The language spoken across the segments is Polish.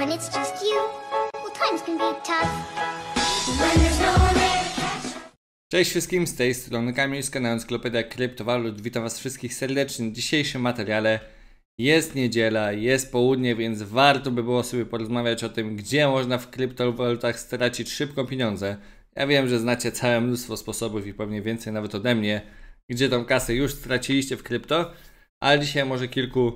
When it's just you, well, times can be tough. No Cześć wszystkim, z tej strony Kamil z kanału Encyklopedia Kryptowalut. Witam Was wszystkich serdecznie w dzisiejszym materiale. Jest niedziela, jest południe, więc warto by było sobie porozmawiać o tym, gdzie można w kryptowalutach stracić szybko pieniądze. Ja wiem, że znacie całe mnóstwo sposobów i pewnie więcej nawet ode mnie, gdzie tą kasę już straciliście w krypto, ale dzisiaj może kilku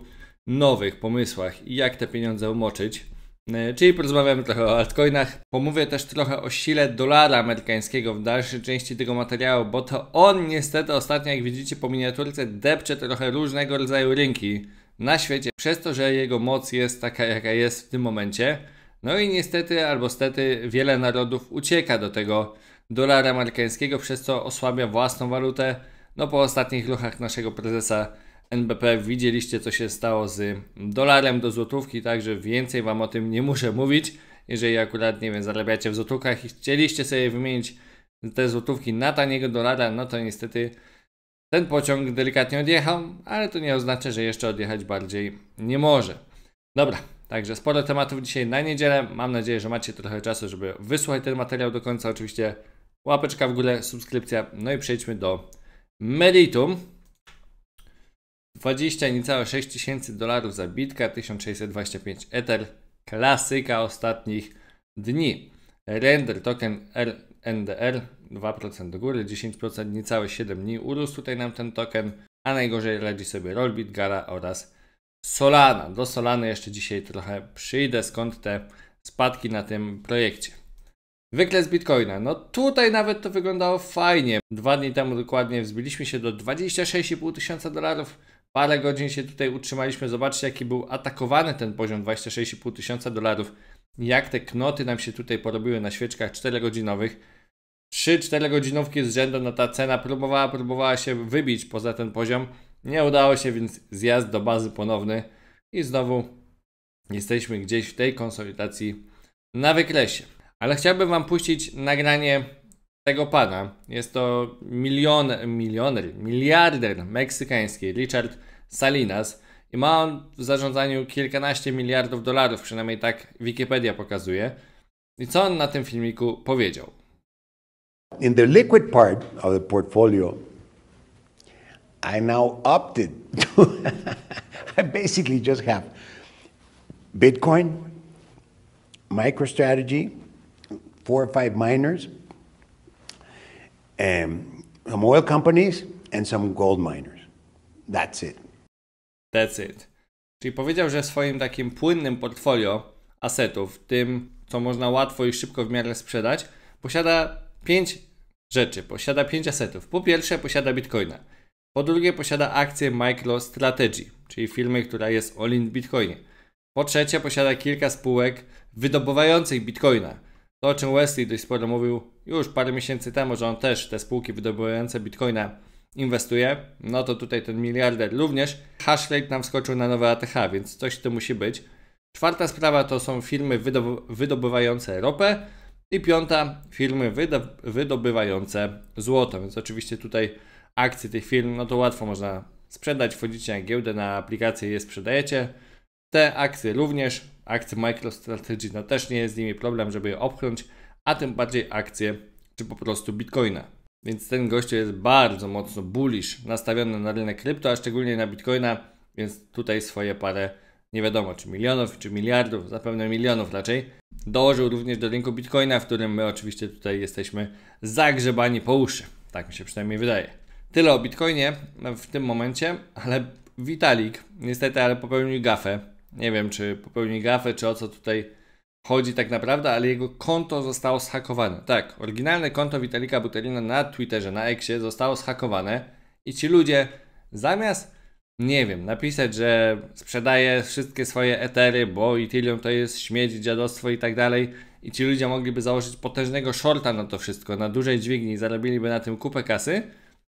nowych pomysłach i jak te pieniądze umoczyć. E, czyli porozmawiamy trochę o altcoinach. Pomówię też trochę o sile dolara amerykańskiego w dalszej części tego materiału, bo to on niestety ostatnio, jak widzicie po miniaturce, depcze trochę różnego rodzaju rynki na świecie, przez to, że jego moc jest taka, jaka jest w tym momencie. No i niestety albo stety wiele narodów ucieka do tego dolara amerykańskiego, przez co osłabia własną walutę. No po ostatnich ruchach naszego prezesa NBP. Widzieliście, co się stało z dolarem do złotówki, także więcej Wam o tym nie muszę mówić. Jeżeli akurat, nie wiem, zarabiacie w złotówkach i chcieliście sobie wymienić te złotówki na taniego dolara, no to niestety ten pociąg delikatnie odjechał, ale to nie oznacza, że jeszcze odjechać bardziej nie może. Dobra, także sporo tematów dzisiaj na niedzielę. Mam nadzieję, że macie trochę czasu, żeby wysłuchać ten materiał do końca. Oczywiście łapeczka w górę, subskrypcja. No i przejdźmy do meritum. 20 niecałe 6 tysięcy dolarów za bitka, 1625 Ether, klasyka ostatnich dni. Render token RNDR 2% do góry, 10% niecałe 7 dni urósł tutaj nam ten token, a najgorzej radzi sobie Rollbit, Gara oraz Solana. Do Solany jeszcze dzisiaj trochę przyjdę, skąd te spadki na tym projekcie. Wykres Bitcoina. No tutaj nawet to wyglądało fajnie. Dwa dni temu dokładnie wzbiliśmy się do 26,5 tysiąca dolarów. Parę godzin się tutaj utrzymaliśmy. Zobaczcie, jaki był atakowany ten poziom 26,5 tysiąca dolarów. Jak te knoty nam się tutaj porobiły na świeczkach 4-godzinowych. 3-4 godzinówki z rzędu, no ta cena próbowała, próbowała się wybić poza ten poziom. Nie udało się, więc zjazd do bazy ponowny. I znowu jesteśmy gdzieś w tej konsolidacji na wykresie. Ale chciałbym Wam puścić nagranie tego pana. Jest to milion, milioner, miliarder meksykański Richard Salinas i ma on w zarządzaniu kilkanaście miliardów dolarów, przynajmniej tak Wikipedia pokazuje. I co on na tym filmiku powiedział? In the liquid part of the portfolio, I now opted to I basically just have Bitcoin, MicroStrategy, four or five miners um, some oil companies and some gold miners. That's it. That's it. Czyli powiedział, że w swoim takim płynnym portfolio asetów, tym co można łatwo i szybko w miarę sprzedać, posiada pięć rzeczy, posiada pięć asetów. Po pierwsze posiada Bitcoina. Po drugie posiada akcję MicroStrategy, czyli firmy, która jest all in Bitcoinie. Po trzecie posiada kilka spółek wydobywających Bitcoina to o czym Wesley dość sporo mówił już parę miesięcy temu, że on też te spółki wydobywające bitcoina inwestuje, no to tutaj ten miliarder również. Hashrate nam wskoczył na nowe ATH, więc coś tu musi być. Czwarta sprawa to są firmy wydobywające ropę i piąta firmy wydobywające złoto, więc oczywiście tutaj akcje tych firm, no to łatwo można sprzedać, wchodzicie na giełdę, na aplikację je sprzedajecie, te akcje również, akcje MicroStrategy, no też nie jest z nimi problem, żeby je obchnąć, a tym bardziej akcje czy po prostu Bitcoina. Więc ten gość jest bardzo mocno bullish, nastawiony na rynek krypto, a szczególnie na Bitcoina, więc tutaj swoje parę nie wiadomo czy milionów, czy miliardów, zapewne milionów raczej, dołożył również do rynku Bitcoina, w którym my oczywiście tutaj jesteśmy zagrzebani po uszy. Tak mi się przynajmniej wydaje. Tyle o Bitcoinie w tym momencie, ale Vitalik niestety ale popełnił gafę nie wiem, czy popełnił gafę, czy o co tutaj chodzi tak naprawdę, ale jego konto zostało zhakowane. Tak, oryginalne konto Witalika Buterina na Twitterze, na Xie zostało zhakowane i ci ludzie zamiast, nie wiem, napisać, że sprzedaje wszystkie swoje etery, bo Ethereum to jest śmieć, dziadostwo i tak dalej, i ci ludzie mogliby założyć potężnego shorta na to wszystko, na dużej dźwigni i zarobiliby na tym kupę kasy,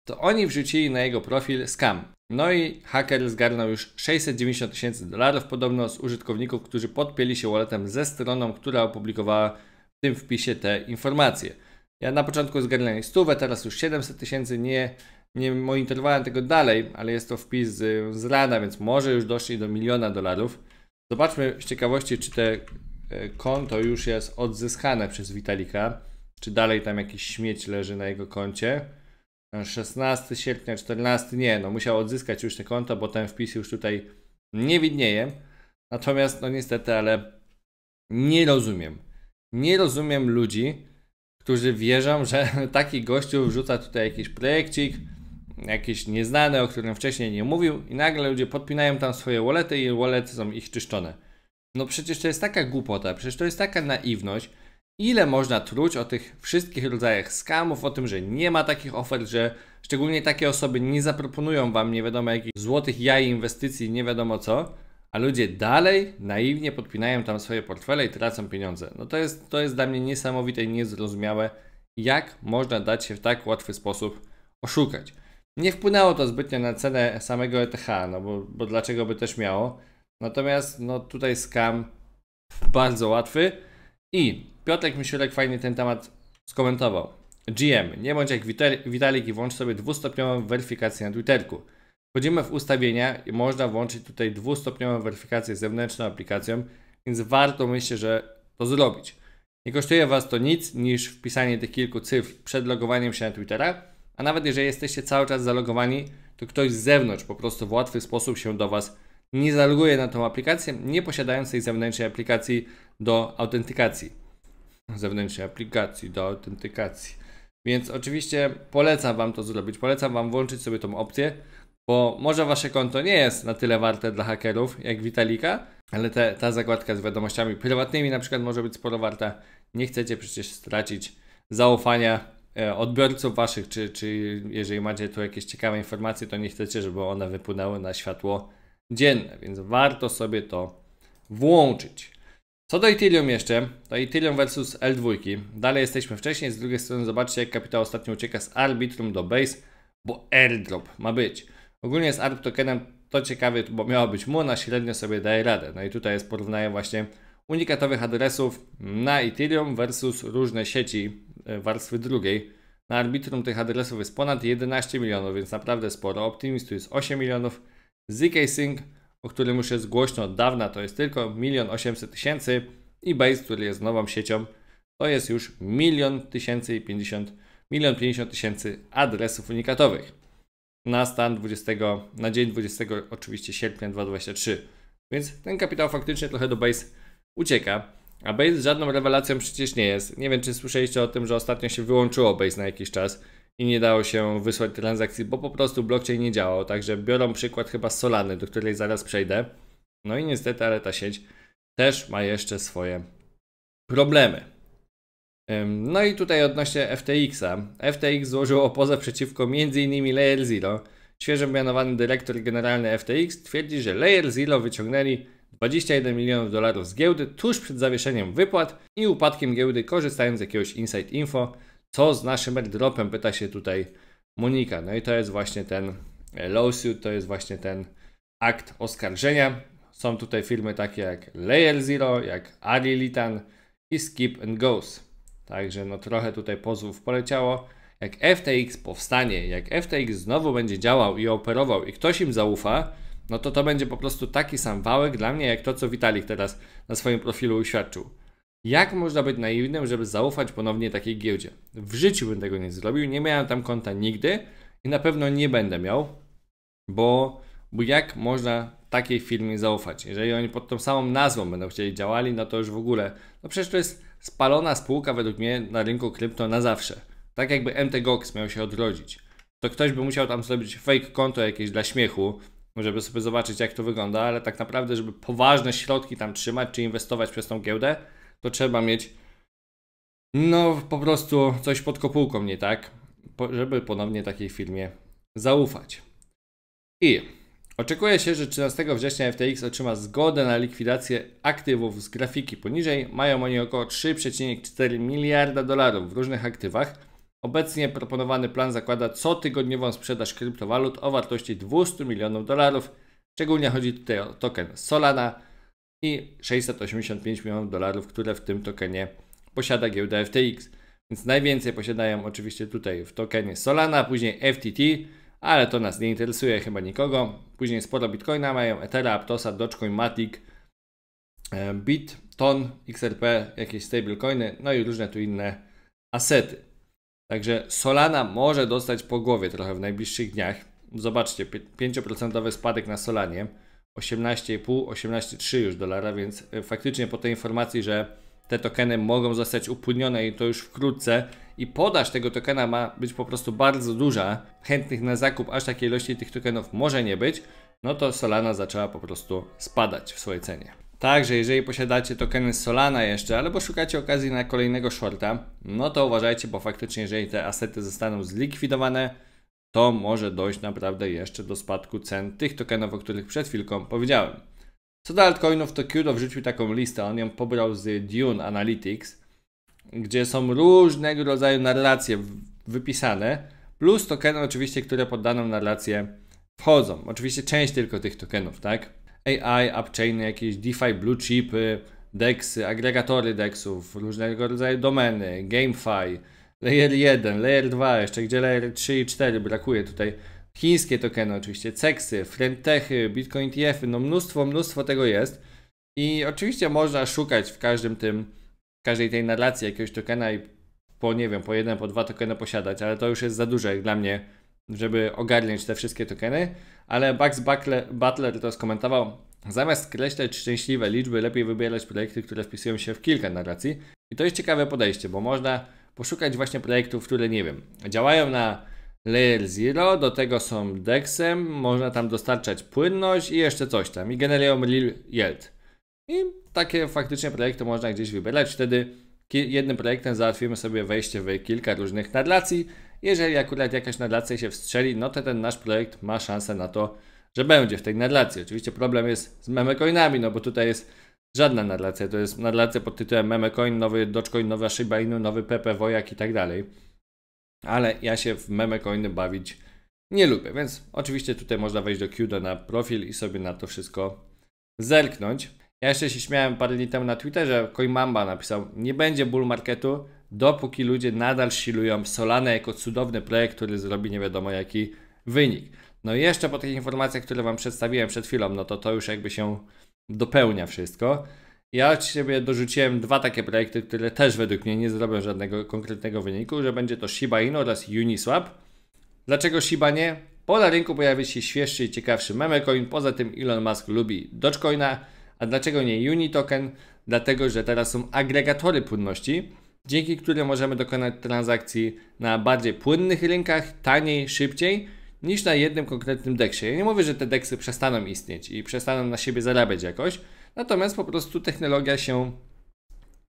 to oni wrzucili na jego profil scam. No i haker zgarnął już 690 tysięcy dolarów podobno z użytkowników, którzy podpięli się walletem ze stroną, która opublikowała w tym wpisie te informacje. Ja na początku zgarnąłem stówę, teraz już 700 tysięcy, nie, nie monitorowałem tego dalej, ale jest to wpis z, z rana, więc może już doszli do miliona dolarów. Zobaczmy z ciekawości, czy te e, konto już jest odzyskane przez Vitalika, czy dalej tam jakiś śmieć leży na jego koncie. 16 e, sierpnia, 14, nie, no musiał odzyskać już te konto, bo ten wpis już tutaj nie widnieje. Natomiast, no niestety, ale nie rozumiem. Nie rozumiem ludzi, którzy wierzą, że taki gościu wrzuca tutaj jakiś projekcik, jakieś nieznane, o którym wcześniej nie mówił i nagle ludzie podpinają tam swoje wolety i wolety są ich czyszczone. No przecież to jest taka głupota, przecież to jest taka naiwność, ile można truć o tych wszystkich rodzajach skamów, o tym, że nie ma takich ofert, że szczególnie takie osoby nie zaproponują wam nie wiadomo jakich złotych jaj inwestycji, nie wiadomo co, a ludzie dalej naiwnie podpinają tam swoje portfele i tracą pieniądze. No to jest, to jest dla mnie niesamowite i niezrozumiałe, jak można dać się w tak łatwy sposób oszukać. Nie wpłynęło to zbytnio na cenę samego ETH, no bo, bo dlaczego by też miało. Natomiast no tutaj skam bardzo łatwy i Piotrek Misiurek fajnie ten temat skomentował. GM, nie bądź jak Witalik i włącz sobie dwustopniową weryfikację na Twitterku. Wchodzimy w ustawienia i można włączyć tutaj dwustopniową weryfikację zewnętrzną aplikacją, więc warto myślę, że to zrobić. Nie kosztuje Was to nic niż wpisanie tych kilku cyfr przed logowaniem się na Twittera, a nawet jeżeli jesteście cały czas zalogowani, to ktoś z zewnątrz po prostu w łatwy sposób się do Was nie zaloguje na tą aplikację, nie posiadając tej zewnętrznej aplikacji do autentykacji zewnętrznej aplikacji do autentykacji. Więc oczywiście polecam Wam to zrobić, polecam Wam włączyć sobie tą opcję, bo może Wasze konto nie jest na tyle warte dla hakerów jak Witalika, ale te, ta zakładka z wiadomościami prywatnymi na przykład może być sporo warta. Nie chcecie przecież stracić zaufania e, odbiorców waszych, czy, czy jeżeli macie tu jakieś ciekawe informacje, to nie chcecie, żeby one wypłynęły na światło dzienne, więc warto sobie to włączyć. Co do Ethereum jeszcze, to Ethereum versus L2. Dalej jesteśmy wcześniej, z drugiej strony zobaczcie jak kapitał ostatnio ucieka z Arbitrum do Base, bo airdrop ma być. Ogólnie z Arbitrum tokenem to ciekawie, bo miała być Muna, średnio sobie daje radę. No i tutaj jest porównanie właśnie unikatowych adresów na Ethereum versus różne sieci e, warstwy drugiej. Na Arbitrum tych adresów jest ponad 11 milionów, więc naprawdę sporo. Optimist tu jest 8 milionów, ZK Sync o którym już jest głośno od dawna, to jest tylko 1 800 tysięcy i Base, który jest nową siecią, to jest już 1 tysięcy i milion tysięcy adresów unikatowych. Na stan 20, na dzień 20 oczywiście sierpnia 2023. Więc ten kapitał faktycznie trochę do Base ucieka. A Base żadną rewelacją przecież nie jest. Nie wiem, czy słyszeliście o tym, że ostatnio się wyłączyło Base na jakiś czas i nie dało się wysłać transakcji, bo po prostu blockchain nie działał. Także biorą przykład chyba z Solany, do której zaraz przejdę. No i niestety, ale ta sieć też ma jeszcze swoje problemy. No i tutaj odnośnie FTX-a. FTX złożył opozycję przeciwko m.in. Layer Zero. Świeżo mianowany dyrektor generalny FTX twierdzi, że Layer Zero wyciągnęli 21 milionów dolarów z giełdy tuż przed zawieszeniem wypłat i upadkiem giełdy korzystając z jakiegoś Inside Info, co z naszym airdropem? Pyta się tutaj Monika. No i to jest właśnie ten e, lawsuit, to jest właśnie ten akt oskarżenia. Są tutaj firmy takie jak Layer Zero, jak Ari i Skip and Goes. Także no trochę tutaj pozwów poleciało. Jak FTX powstanie, jak FTX znowu będzie działał i operował i ktoś im zaufa, no to to będzie po prostu taki sam wałek dla mnie, jak to, co Witalik teraz na swoim profilu uświadczył. Jak można być naiwnym, żeby zaufać ponownie takiej giełdzie? W życiu bym tego nie zrobił, nie miałem tam konta nigdy i na pewno nie będę miał, bo, bo jak można takiej firmie zaufać? Jeżeli oni pod tą samą nazwą będą chcieli działali, no to już w ogóle, no przecież to jest spalona spółka według mnie na rynku krypto na zawsze. Tak jakby MTGOX miał się odrodzić. To ktoś by musiał tam zrobić fake konto jakieś dla śmiechu, żeby sobie zobaczyć jak to wygląda, ale tak naprawdę, żeby poważne środki tam trzymać czy inwestować przez tą giełdę, to trzeba mieć no po prostu coś pod kopułką, nie tak? Po, żeby ponownie takiej firmie zaufać. I oczekuje się, że 13 września FTX otrzyma zgodę na likwidację aktywów z grafiki poniżej. Mają oni około 3,4 miliarda dolarów w różnych aktywach. Obecnie proponowany plan zakłada cotygodniową sprzedaż kryptowalut o wartości 200 milionów dolarów. Szczególnie chodzi tutaj o token Solana, i 685 milionów dolarów, które w tym tokenie posiada giełda FTX. Więc najwięcej posiadają oczywiście tutaj w tokenie Solana, później FTT, ale to nas nie interesuje chyba nikogo. Później sporo Bitcoina mają, Ethera, Aptosa, Dogecoin, Matic, e, Bit, Ton, XRP, jakieś stablecoiny, no i różne tu inne asety. Także Solana może dostać po głowie trochę w najbliższych dniach. Zobaczcie, 5% spadek na Solanie. 18,5, 18,3 już dolara, więc e, faktycznie po tej informacji, że te tokeny mogą zostać upłynione i to już wkrótce i podaż tego tokena ma być po prostu bardzo duża, chętnych na zakup aż takiej ilości tych tokenów może nie być, no to Solana zaczęła po prostu spadać w swojej cenie. Także jeżeli posiadacie tokeny Solana jeszcze, albo szukacie okazji na kolejnego shorta, no to uważajcie, bo faktycznie jeżeli te asety zostaną zlikwidowane, to może dojść naprawdę jeszcze do spadku cen tych tokenów, o których przed chwilką powiedziałem. Co do altcoinów, to Qdo wrzucił taką listę, on ją pobrał z Dune Analytics, gdzie są różnego rodzaju narracje wypisane, plus tokeny oczywiście, które pod daną narrację wchodzą. Oczywiście część tylko tych tokenów, tak? AI, upchainy, jakieś DeFi, blue chipy, DEXy, agregatory DEXów, różnego rodzaju domeny, GameFi, Layer 1, Layer 2 jeszcze, gdzie Layer 3 i 4 brakuje tutaj. Chińskie tokeny oczywiście, ceksy, frentechy, bitcoin ETF-y, no mnóstwo, mnóstwo tego jest. I oczywiście można szukać w każdym tym, w każdej tej narracji jakiegoś tokena i po, nie wiem, po jeden, po dwa tokeny posiadać, ale to już jest za dużo jak dla mnie, żeby ogarnąć te wszystkie tokeny. Ale Bugs Butler to skomentował, Zamiast skreślać szczęśliwe liczby, lepiej wybierać projekty, które wpisują się w kilka narracji. I to jest ciekawe podejście, bo można poszukać właśnie projektów, które nie wiem, działają na Layer Zero, do tego są DEXem, można tam dostarczać płynność i jeszcze coś tam i generują real yield. I takie faktycznie projekty można gdzieś wybierać, wtedy jednym projektem załatwimy sobie wejście w kilka różnych narracji. Jeżeli akurat jakaś narracja się wstrzeli, no to ten nasz projekt ma szansę na to, że będzie w tej narracji. Oczywiście problem jest z memecoinami, no bo tutaj jest Żadna narracja. To jest narracja pod tytułem Memecoin, nowy Dogecoin, nowa Shiba Inu, nowy Pepe Wojak i tak dalej. Ale ja się w memecoiny bawić nie lubię, więc oczywiście tutaj można wejść do Qdo na profil i sobie na to wszystko zerknąć. Ja jeszcze się śmiałem parę dni temu na Twitterze, Coimamba napisał, nie będzie bull marketu, dopóki ludzie nadal silują Solanę jako cudowny projekt, który zrobi nie wiadomo jaki wynik. No i jeszcze po tych informacjach, które Wam przedstawiłem przed chwilą, no to to już jakby się dopełnia wszystko. Ja od siebie dorzuciłem dwa takie projekty, które też według mnie nie zrobią żadnego konkretnego wyniku, że będzie to Shiba Inu oraz Uniswap. Dlaczego Shiba nie? Bo na rynku pojawi się świeższy i ciekawszy memecoin, poza tym Elon Musk lubi Dogecoina, a dlaczego nie Unitoken? Dlatego, że teraz są agregatory płynności, dzięki którym możemy dokonać transakcji na bardziej płynnych rynkach, taniej, szybciej niż na jednym konkretnym deksie. Ja nie mówię, że te deksy przestaną istnieć i przestaną na siebie zarabiać jakoś, natomiast po prostu technologia się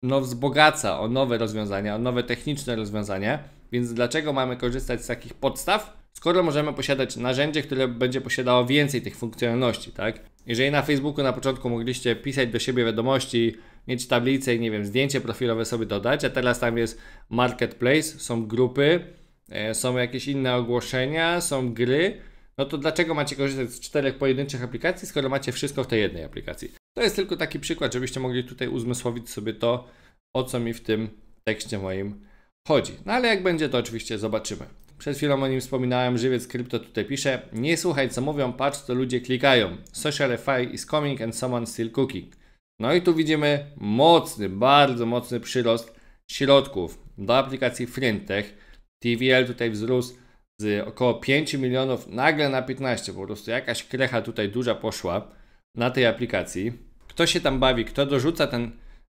no, wzbogaca o nowe rozwiązania, o nowe techniczne rozwiązania, więc dlaczego mamy korzystać z takich podstaw, skoro możemy posiadać narzędzie, które będzie posiadało więcej tych funkcjonalności, tak? Jeżeli na Facebooku na początku mogliście pisać do siebie wiadomości, mieć tablicę i nie wiem, zdjęcie profilowe sobie dodać, a teraz tam jest marketplace, są grupy, E, są jakieś inne ogłoszenia, są gry, no to dlaczego macie korzystać z czterech pojedynczych aplikacji, skoro macie wszystko w tej jednej aplikacji? To jest tylko taki przykład, żebyście mogli tutaj uzmysłowić sobie to, o co mi w tym tekście moim chodzi. No ale jak będzie, to oczywiście zobaczymy. Przed chwilą o nim wspominałem, żywiec krypto tutaj pisze Nie słuchaj co mówią, patrz co ludzie klikają. Socialify is coming and someone still cooking. No i tu widzimy mocny, bardzo mocny przyrost środków do aplikacji fintech TVL tutaj wzrósł z około 5 milionów nagle na 15. Po prostu jakaś krecha tutaj duża poszła na tej aplikacji. Kto się tam bawi, kto dorzuca ten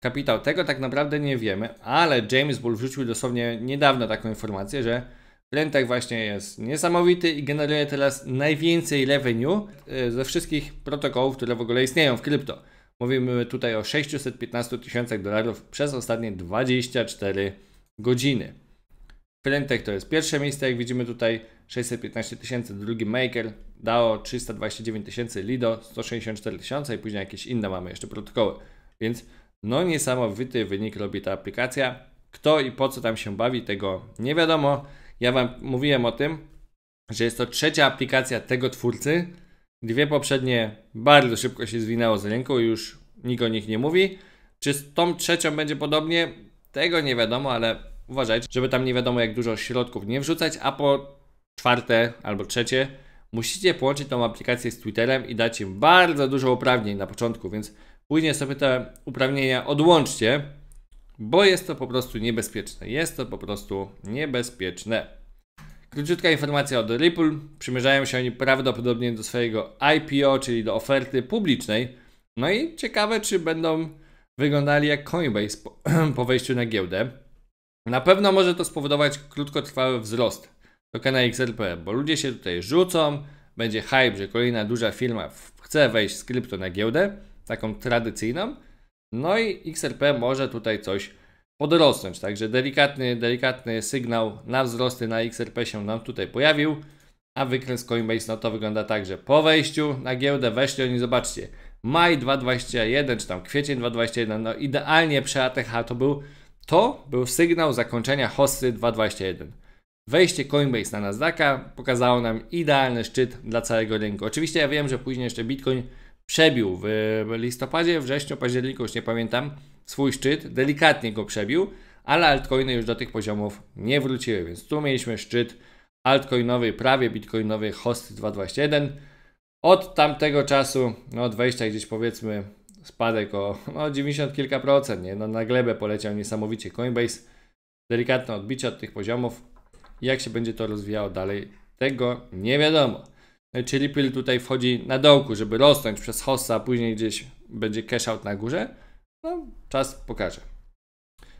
kapitał, tego tak naprawdę nie wiemy, ale James Bull wrzucił dosłownie niedawno taką informację, że Rentek właśnie jest niesamowity i generuje teraz najwięcej revenue e, ze wszystkich protokołów, które w ogóle istnieją w krypto. Mówimy tutaj o 615 tysiącach dolarów przez ostatnie 24 godziny. Fylentech to jest pierwsze miejsce, jak widzimy tutaj 615 tysięcy, drugi Maker dało 329 tysięcy, Lido 164 tysiące i później jakieś inne mamy jeszcze protokoły. Więc no niesamowity wynik robi ta aplikacja. Kto i po co tam się bawi, tego nie wiadomo. Ja Wam mówiłem o tym, że jest to trzecia aplikacja tego twórcy. Dwie poprzednie bardzo szybko się zwinęło z rynku, już nikt o nich nie mówi. Czy z tą trzecią będzie podobnie? Tego nie wiadomo, ale uważać, żeby tam nie wiadomo jak dużo środków nie wrzucać, a po czwarte albo trzecie musicie połączyć tą aplikację z Twitterem i dać im bardzo dużo uprawnień na początku, więc później sobie te uprawnienia odłączcie, bo jest to po prostu niebezpieczne. Jest to po prostu niebezpieczne. Króciutka informacja od Ripple. Przymierzają się oni prawdopodobnie do swojego IPO, czyli do oferty publicznej. No i ciekawe, czy będą wyglądali jak Coinbase po, po wejściu na giełdę. Na pewno może to spowodować krótkotrwały wzrost tokena XRP, bo ludzie się tutaj rzucą, będzie hype, że kolejna duża firma chce wejść z krypto na giełdę, taką tradycyjną, no i XRP może tutaj coś podrosnąć, także delikatny, delikatny sygnał na wzrosty na XRP się nam tutaj pojawił, a wykres Coinbase no to wygląda tak, że po wejściu na giełdę weszli oni, zobaczcie, maj 2021 czy tam kwiecień 2021, no idealnie przy ATH to był to był sygnał zakończenia hossy 221. Wejście Coinbase na Nasdaqa pokazało nam idealny szczyt dla całego rynku. Oczywiście ja wiem, że później jeszcze Bitcoin przebił w listopadzie, wrześniu, październiku, już nie pamiętam, swój szczyt, delikatnie go przebił, ale altcoiny już do tych poziomów nie wróciły, więc tu mieliśmy szczyt altcoinowy, prawie bitcoinowy hosty 221. Od tamtego czasu, no od wejścia gdzieś powiedzmy spadek o no, 90 kilka procent, nie? No, na glebę poleciał niesamowicie Coinbase. Delikatne odbicie od tych poziomów. Jak się będzie to rozwijało dalej, tego nie wiadomo. No Czyli Pill tutaj wchodzi na dołku, żeby rosnąć przez hossa, a później gdzieś będzie cash out na górze. No, czas pokaże.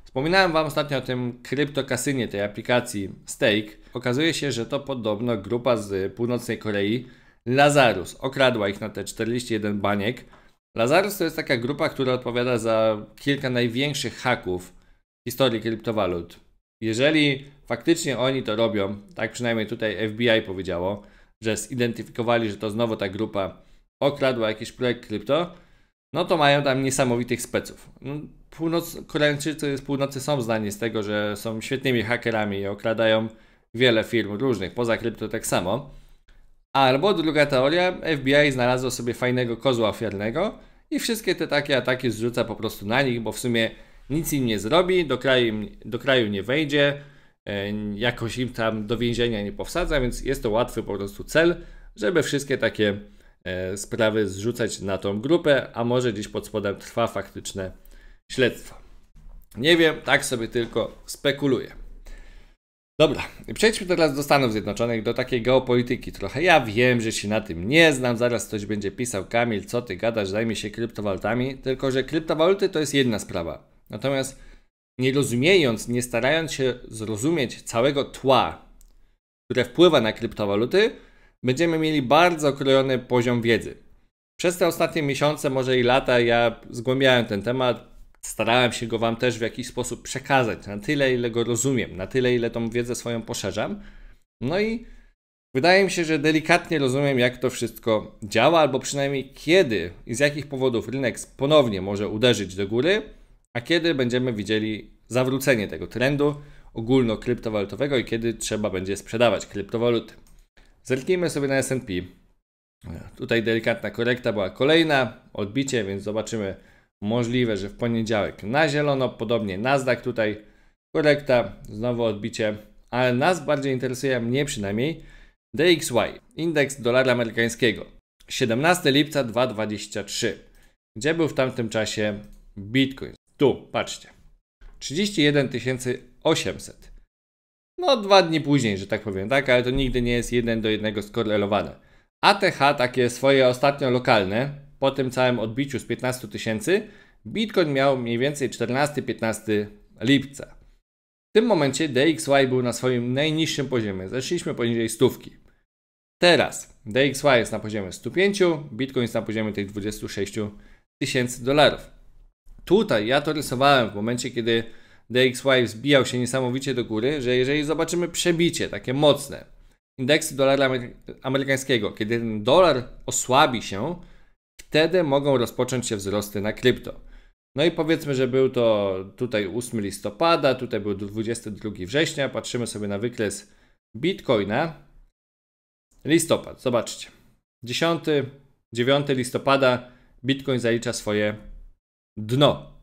Wspominałem Wam ostatnio o tym kryptokasynie tej aplikacji Stake. Okazuje się, że to podobno grupa z północnej Korei Lazarus okradła ich na te 41 baniek Lazarus to jest taka grupa, która odpowiada za kilka największych haków w historii kryptowalut. Jeżeli faktycznie oni to robią, tak przynajmniej tutaj FBI powiedziało, że zidentyfikowali, że to znowu ta grupa okradła jakiś projekt krypto, no to mają tam niesamowitych speców. No, północ, Koreańczycy z północy są znani z tego, że są świetnymi hakerami i okradają wiele firm różnych, poza krypto tak samo. Albo druga teoria, FBI znalazło sobie fajnego kozła ofiarnego i wszystkie te takie ataki zrzuca po prostu na nich, bo w sumie nic im nie zrobi, do kraju, do kraju nie wejdzie, e, jakoś im tam do więzienia nie powsadza, więc jest to łatwy po prostu cel, żeby wszystkie takie e, sprawy zrzucać na tą grupę, a może gdzieś pod spodem trwa faktyczne śledztwo. Nie wiem, tak sobie tylko spekuluję. Dobra, przejdźmy teraz do Stanów Zjednoczonych, do takiej geopolityki trochę. Ja wiem, że się na tym nie znam, zaraz ktoś będzie pisał, Kamil, co ty gadasz, zajmie się kryptowalutami, tylko że kryptowaluty to jest jedna sprawa. Natomiast nie rozumiejąc, nie starając się zrozumieć całego tła, które wpływa na kryptowaluty, będziemy mieli bardzo okrojony poziom wiedzy. Przez te ostatnie miesiące, może i lata, ja zgłębiałem ten temat, Starałem się go Wam też w jakiś sposób przekazać, na tyle, ile go rozumiem, na tyle, ile tą wiedzę swoją poszerzam. No i wydaje mi się, że delikatnie rozumiem, jak to wszystko działa, albo przynajmniej kiedy i z jakich powodów rynek ponownie może uderzyć do góry, a kiedy będziemy widzieli zawrócenie tego trendu ogólno-kryptowalutowego i kiedy trzeba będzie sprzedawać kryptowaluty. Zerknijmy sobie na SP. Tutaj delikatna korekta była kolejna, odbicie, więc zobaczymy Możliwe, że w poniedziałek na zielono, podobnie Nasdaq tutaj korekta, znowu odbicie, ale nas bardziej interesuje, mnie przynajmniej, DXY, indeks dolara amerykańskiego, 17 lipca 2023. Gdzie był w tamtym czasie Bitcoin? Tu, patrzcie, 31 800. No, dwa dni później, że tak powiem, tak, ale to nigdy nie jest jeden do jednego skorelowane. ATH, takie swoje ostatnio lokalne, po tym całym odbiciu z 15 tysięcy, Bitcoin miał mniej więcej 14-15 lipca. W tym momencie DXY był na swoim najniższym poziomie. Zeszliśmy poniżej stówki. Teraz DXY jest na poziomie 105, Bitcoin jest na poziomie tych 26 tysięcy dolarów. Tutaj ja to rysowałem w momencie, kiedy DXY wzbijał się niesamowicie do góry, że jeżeli zobaczymy przebicie takie mocne indeksu dolara amerykańskiego, kiedy ten dolar osłabi się, wtedy mogą rozpocząć się wzrosty na krypto. No i powiedzmy, że był to tutaj 8 listopada, tutaj był 22 września. Patrzymy sobie na wykres Bitcoina. Listopad, zobaczcie. 10, 9 listopada Bitcoin zalicza swoje dno.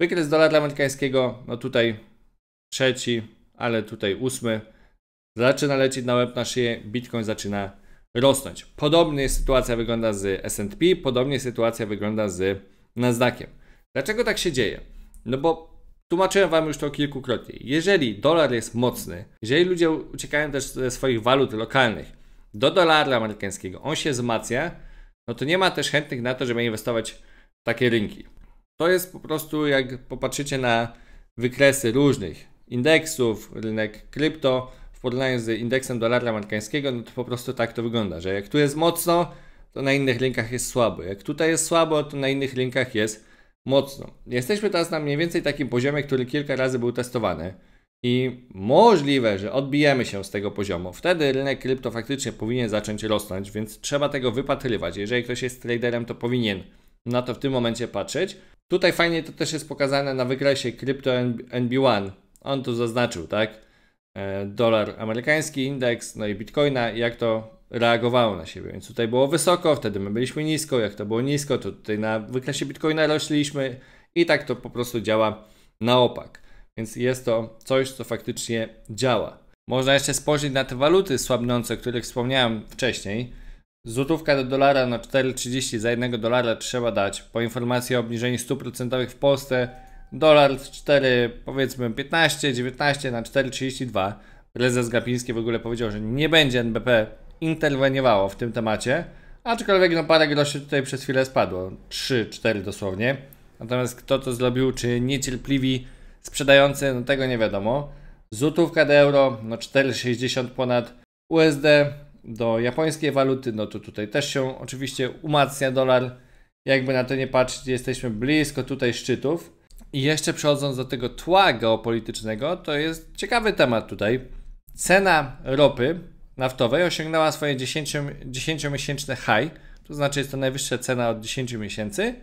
Wykres dolara amerykańskiego, no tutaj trzeci, ale tutaj ósmy. Zaczyna lecieć na łeb na szyję, Bitcoin zaczyna rosnąć. Podobnie sytuacja wygląda z SP, podobnie sytuacja wygląda z Nasdaqiem. Dlaczego tak się dzieje? No bo tłumaczyłem Wam już to kilkukrotnie. Jeżeli dolar jest mocny, jeżeli ludzie uciekają też ze swoich walut lokalnych do dolara amerykańskiego, on się wzmacnia, no to nie ma też chętnych na to, żeby inwestować w takie rynki. To jest po prostu, jak popatrzycie na wykresy różnych indeksów, rynek krypto, w porównaniu z indeksem dolara amerykańskiego, no to po prostu tak to wygląda, że jak tu jest mocno, to na innych rynkach jest słabo. Jak tutaj jest słabo, to na innych rynkach jest mocno. Jesteśmy teraz na mniej więcej takim poziomie, który kilka razy był testowany i możliwe, że odbijemy się z tego poziomu. Wtedy rynek krypto faktycznie powinien zacząć rosnąć, więc trzeba tego wypatrywać. Jeżeli ktoś jest traderem, to powinien na to w tym momencie patrzeć. Tutaj fajnie to też jest pokazane na wykresie Crypto NB1. On tu zaznaczył, tak? E, dolar amerykański, indeks, no i bitcoina, jak to reagowało na siebie. Więc tutaj było wysoko, wtedy my byliśmy nisko, jak to było nisko, to tutaj na wykresie bitcoina rośliśmy i tak to po prostu działa na opak. Więc jest to coś, co faktycznie działa. Można jeszcze spojrzeć na te waluty słabnące, o których wspomniałem wcześniej. Złotówka do dolara na 4,30 za jednego dolara trzeba dać. Po informacji o obniżeniu stóp procentowych w Polsce Dolar 4, powiedzmy 15, 19 na 4,32. Prezes Gapiński w ogóle powiedział, że nie będzie NBP interweniowało w tym temacie, aczkolwiek no parę groszy tutaj przez chwilę spadło, 3-4 dosłownie. Natomiast kto to zrobił, czy niecierpliwi sprzedający, no tego nie wiadomo. Złotówka do euro, no 4,60 ponad USD do japońskiej waluty, no to tutaj też się oczywiście umacnia dolar. Jakby na to nie patrzeć, jesteśmy blisko tutaj szczytów. I jeszcze przechodząc do tego tła geopolitycznego, to jest ciekawy temat tutaj. Cena ropy naftowej osiągnęła swoje 10, 10-miesięczne high, to znaczy jest to najwyższa cena od 10 miesięcy,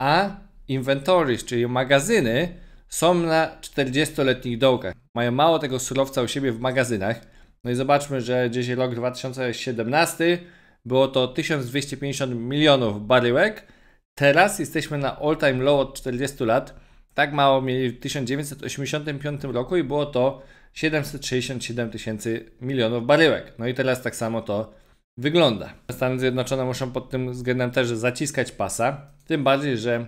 a inventories, czyli magazyny, są na 40-letnich dołkach. Mają mało tego surowca u siebie w magazynach. No i zobaczmy, że gdzieś rok 2017 było to 1250 milionów baryłek. Teraz jesteśmy na all time low od 40 lat. Tak mało mieli w 1985 roku i było to 767 tysięcy milionów baryłek. No i teraz tak samo to wygląda. Stany Zjednoczone muszą pod tym względem też zaciskać pasa, tym bardziej, że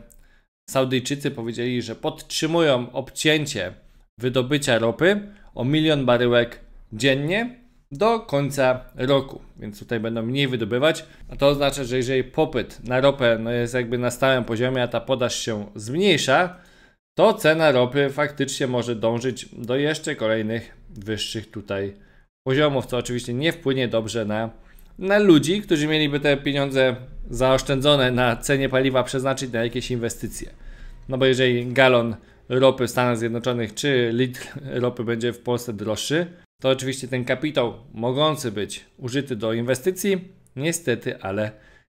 Saudyjczycy powiedzieli, że podtrzymują obcięcie wydobycia ropy o milion baryłek dziennie do końca roku, więc tutaj będą mniej wydobywać, a to oznacza, że jeżeli popyt na ropę no jest jakby na stałym poziomie, a ta podaż się zmniejsza, to cena ropy faktycznie może dążyć do jeszcze kolejnych wyższych tutaj poziomów, co oczywiście nie wpłynie dobrze na, na ludzi, którzy mieliby te pieniądze zaoszczędzone na cenie paliwa przeznaczyć na jakieś inwestycje. No bo jeżeli galon ropy w Stanach Zjednoczonych czy litr ropy będzie w Polsce droższy, to oczywiście ten kapitał mogący być użyty do inwestycji, niestety, ale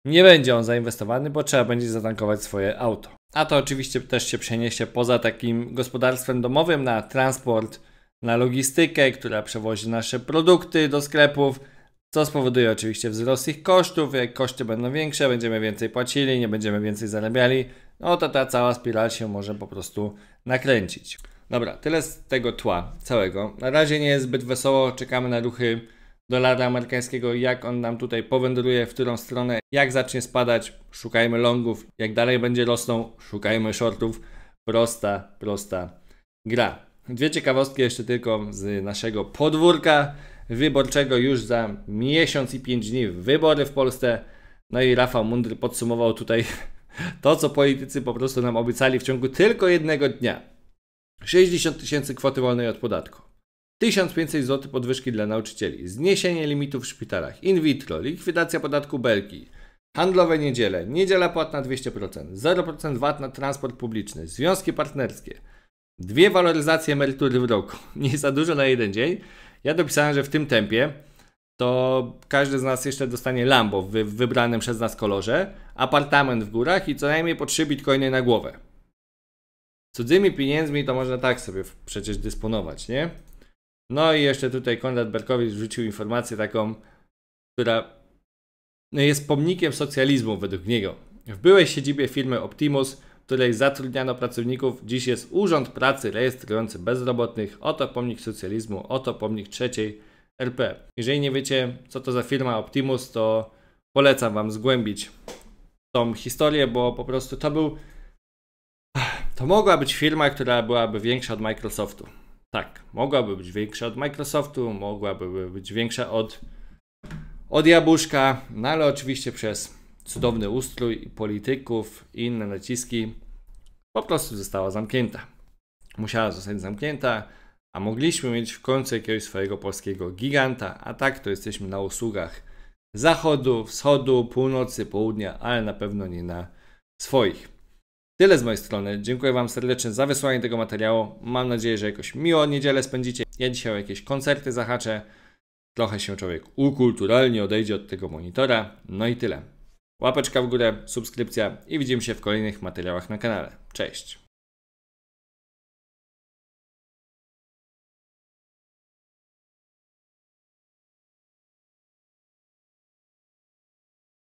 nie będzie on zainwestowany, bo trzeba będzie zatankować swoje auto a to oczywiście też się przeniesie poza takim gospodarstwem domowym na transport, na logistykę, która przewozi nasze produkty do sklepów, co spowoduje oczywiście wzrost ich kosztów. Jak koszty będą większe, będziemy więcej płacili, nie będziemy więcej zarabiali, no to ta cała spiral się może po prostu nakręcić. Dobra, tyle z tego tła całego. Na razie nie jest zbyt wesoło, czekamy na ruchy dolara amerykańskiego, jak on nam tutaj powędruje, w którą stronę, jak zacznie spadać, szukajmy longów, jak dalej będzie rosnął, szukajmy shortów. Prosta, prosta gra. Dwie ciekawostki jeszcze tylko z naszego podwórka wyborczego już za miesiąc i pięć dni wybory w Polsce. No i Rafał Mundry podsumował tutaj to, co politycy po prostu nam obiecali w ciągu tylko jednego dnia. 60 tysięcy kwoty wolnej od podatku. 1500 zł podwyżki dla nauczycieli, zniesienie limitów w szpitalach, in vitro, likwidacja podatku Belki, handlowe niedziele, niedziela płatna 200%, 0% VAT na transport publiczny, związki partnerskie, dwie waloryzacje emerytury w roku, nie za dużo na jeden dzień. Ja dopisałem, że w tym tempie to każdy z nas jeszcze dostanie Lambo w wybranym przez nas kolorze, apartament w górach i co najmniej po 3 bitcoiny na głowę. Cudzymi pieniędzmi to można tak sobie przecież dysponować, nie? No i jeszcze tutaj Konrad Berkowicz wrzucił informację taką, która no, jest pomnikiem socjalizmu według niego. W byłej siedzibie firmy Optimus, w której zatrudniano pracowników, dziś jest Urząd Pracy rejestrujący bezrobotnych. Oto pomnik socjalizmu, oto pomnik trzeciej RP. Jeżeli nie wiecie, co to za firma Optimus, to polecam Wam zgłębić tą historię, bo po prostu to był. To mogła być firma, która byłaby większa od Microsoftu. Tak, mogłaby być większa od Microsoftu, mogłaby być większa od, od jabłuszka, no ale oczywiście przez cudowny ustrój polityków i inne naciski po prostu została zamknięta. Musiała zostać zamknięta, a mogliśmy mieć w końcu jakiegoś swojego polskiego giganta, a tak to jesteśmy na usługach zachodu, wschodu, północy, południa, ale na pewno nie na swoich. Tyle z mojej strony. Dziękuję Wam serdecznie za wysłanie tego materiału. Mam nadzieję, że jakoś miło niedzielę spędzicie. Ja dzisiaj o jakieś koncerty zahaczę. Trochę się człowiek ukulturalnie odejdzie od tego monitora. No i tyle. Łapeczka w górę, subskrypcja i widzimy się w kolejnych materiałach na kanale. Cześć!